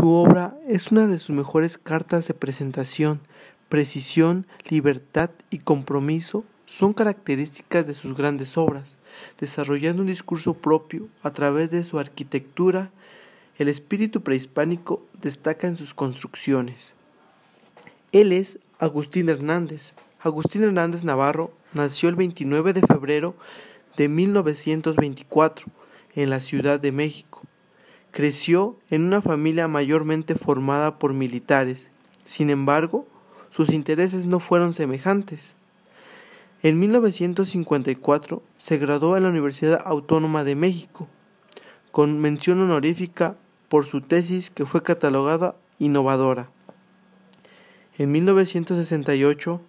Su obra es una de sus mejores cartas de presentación. Precisión, libertad y compromiso son características de sus grandes obras, desarrollando un discurso propio a través de su arquitectura. El espíritu prehispánico destaca en sus construcciones. Él es Agustín Hernández. Agustín Hernández Navarro nació el 29 de febrero de 1924 en la Ciudad de México. Creció en una familia mayormente formada por militares. Sin embargo, sus intereses no fueron semejantes. En 1954 se graduó en la Universidad Autónoma de México, con mención honorífica por su tesis que fue catalogada innovadora. En 1968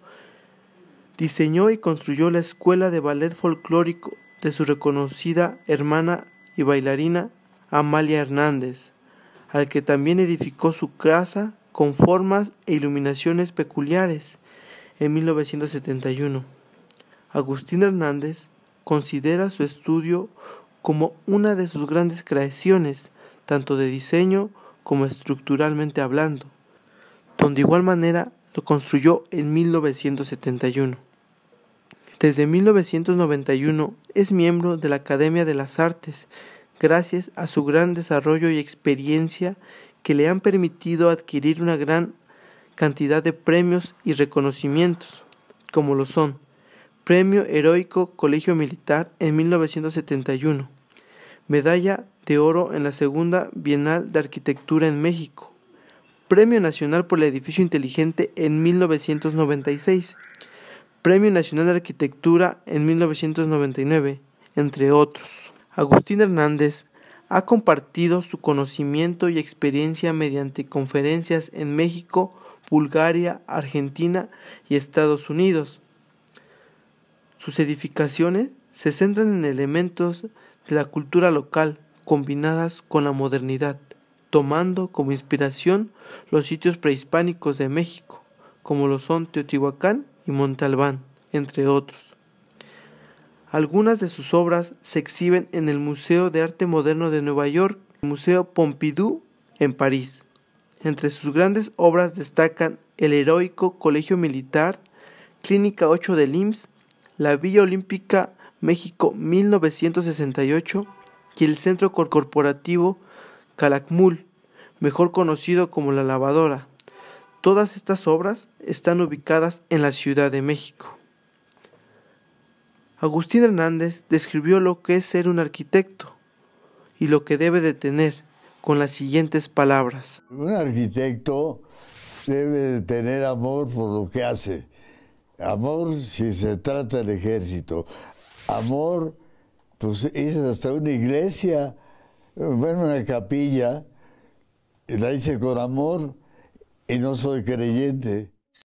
diseñó y construyó la Escuela de Ballet Folclórico de su reconocida hermana y bailarina Amalia Hernández, al que también edificó su casa con formas e iluminaciones peculiares en 1971. Agustín Hernández considera su estudio como una de sus grandes creaciones, tanto de diseño como estructuralmente hablando, donde igual manera lo construyó en 1971. Desde 1991 es miembro de la Academia de las Artes gracias a su gran desarrollo y experiencia que le han permitido adquirir una gran cantidad de premios y reconocimientos, como lo son Premio Heroico Colegio Militar en 1971, Medalla de Oro en la Segunda Bienal de Arquitectura en México, Premio Nacional por el Edificio Inteligente en 1996, Premio Nacional de Arquitectura en 1999, entre otros. Agustín Hernández ha compartido su conocimiento y experiencia mediante conferencias en México, Bulgaria, Argentina y Estados Unidos. Sus edificaciones se centran en elementos de la cultura local combinadas con la modernidad, tomando como inspiración los sitios prehispánicos de México, como lo son Teotihuacán y Montalbán, entre otros. Algunas de sus obras se exhiben en el Museo de Arte Moderno de Nueva York, el Museo Pompidou en París. Entre sus grandes obras destacan El heroico Colegio Militar, Clínica 8 de IMSS, la Villa Olímpica México 1968 y el Centro Corporativo Calacmul, mejor conocido como La Lavadora. Todas estas obras están ubicadas en la Ciudad de México. Agustín Hernández describió lo que es ser un arquitecto y lo que debe de tener con las siguientes palabras. Un arquitecto debe de tener amor por lo que hace. Amor si se trata del ejército. Amor, pues hice hasta una iglesia, bueno, una capilla, la hice con amor y no soy creyente.